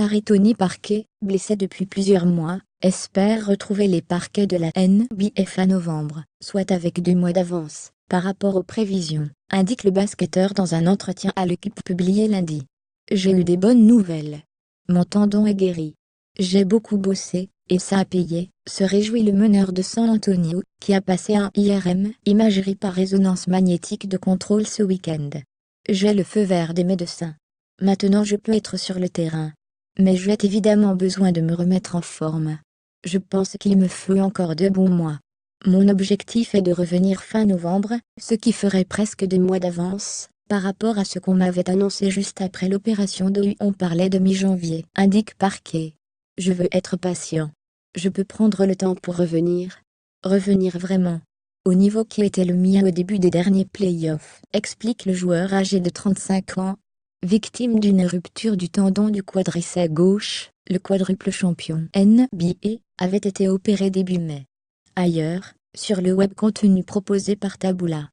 Maritoni Tony Parquet, blessé depuis plusieurs mois, espère retrouver les parquets de la NBF à novembre, soit avec deux mois d'avance, par rapport aux prévisions, indique le basketteur dans un entretien à l'équipe publié lundi. J'ai eu des bonnes nouvelles. Mon tendon est guéri. J'ai beaucoup bossé, et ça a payé, se réjouit le meneur de San Antonio, qui a passé un IRM, imagerie par résonance magnétique de contrôle ce week-end. J'ai le feu vert des médecins. Maintenant je peux être sur le terrain mais j'ai évidemment besoin de me remettre en forme. Je pense qu'il me faut encore deux bons mois. Mon objectif est de revenir fin novembre, ce qui ferait presque deux mois d'avance, par rapport à ce qu'on m'avait annoncé juste après l'opération de on parlait de mi-janvier, indique Parquet. Je veux être patient. Je peux prendre le temps pour revenir. Revenir vraiment. Au niveau qui était le mien au début des derniers playoffs, explique le joueur âgé de 35 ans, Victime d'une rupture du tendon du quadriceps gauche, le quadruple champion NBA avait été opéré début mai. Ailleurs, sur le web contenu proposé par Taboula.